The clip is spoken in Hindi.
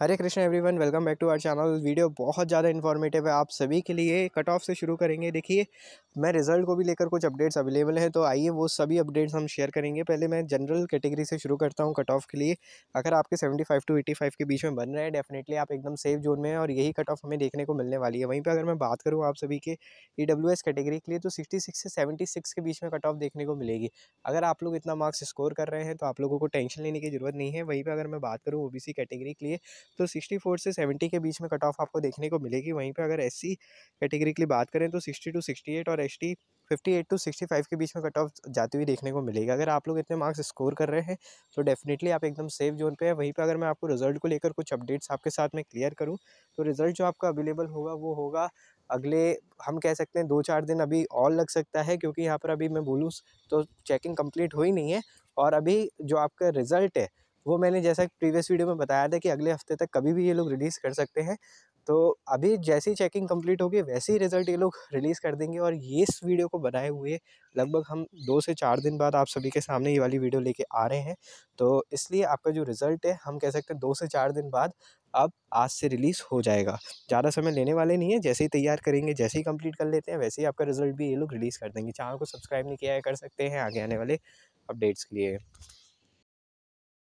Hare Krishna everyone welcome back to our channel video बहुत ज़्यादा इन्फॉर्मेटिव है आप सभी के लिए कट ऑफ से शुरू करेंगे देखिए मैं रिजल्ट को भी लेकर कुछ अपडेट्स अवेलेबल हैं तो आइए वो सभी अपडेट्स हम शेयर करेंगे पहले मैं जनरल कैटेगरी से शुरू करता हूँ कट ऑफ के लिए अगर आपके फाइव टू फाइव के बीच में बन रहे हैं डेफिनेटली आप एकदम सेफ जोन में हैं और यही कट ऑफ हमें देखने को मिलने वाली है वहीं पर अगर मैं बात करूँ आप सभी के ई e कैटेगरी के लिए तो सिक्सटी से सेवेंटी के बीच में कट ऑफ देखने को मिलेगी अगर आप लोग इतना मार्क्स स्कोर कर रहे हैं तो आप लोगों को टेंशन लेने की जरूरत नहीं है वहीं पर अगर मैं बात करूँ ओ कैटेगरी के लिए तो सिक्सटी फोर से सेवेंटी के बीच में कट ऑफ आपको देखने को मिलेगी वहीं पर अगर एस कैटेगरी के लिए बात करें तो सिक्सटी टू सिक्सटी एट और S fifty eight to sixty five के बीच में कट ऑफ जाती हुई देखने को मिलेगी अगर आप लोग इतने मार्क्स स्कोर कर रहे हैं तो डेफिनेटली आप एकदम सेफ जोन पे है वहीं पे अगर मैं आपको रिजल्ट को लेकर कुछ अपडेट्स आपके साथ में क्लियर करूँ तो रिजल्ट जो आपका अवेलेबल होगा वो होगा अगले हम कह सकते हैं दो चार दिन अभी और लग सकता है क्योंकि यहाँ पर अभी मैं बोलूँ तो चेकिंग कम्प्लीट हुई नहीं है और अभी जो आपका रिज़ल्ट है वो मैंने जैसा प्रीवियस वीडियो में बताया था कि अगले हफ्ते तक कभी भी ये लोग रिलीज़ कर सकते हैं तो अभी जैसी चेकिंग कंप्लीट होगी वैसे ही रिज़ल्ट ये लोग रिलीज़ कर देंगे और ये इस वीडियो को बनाए हुए लगभग हम दो से चार दिन बाद आप सभी के सामने ये वाली वीडियो लेके आ रहे हैं तो इसलिए आपका जो रिज़ल्ट है हम कह सकते हैं दो से चार दिन बाद अब आज से रिलीज़ हो जाएगा ज़्यादा समय लेने वाले नहीं है जैसे ही तैयार करेंगे जैसे ही कंप्लीट कर लेते हैं वैसे ही आपका रिज़ल्ट भी ये लोग रिलीज़ कर देंगे चैनल को सब्सक्राइब नहीं किया है कर सकते हैं आगे आने वाले अपडेट्स के लिए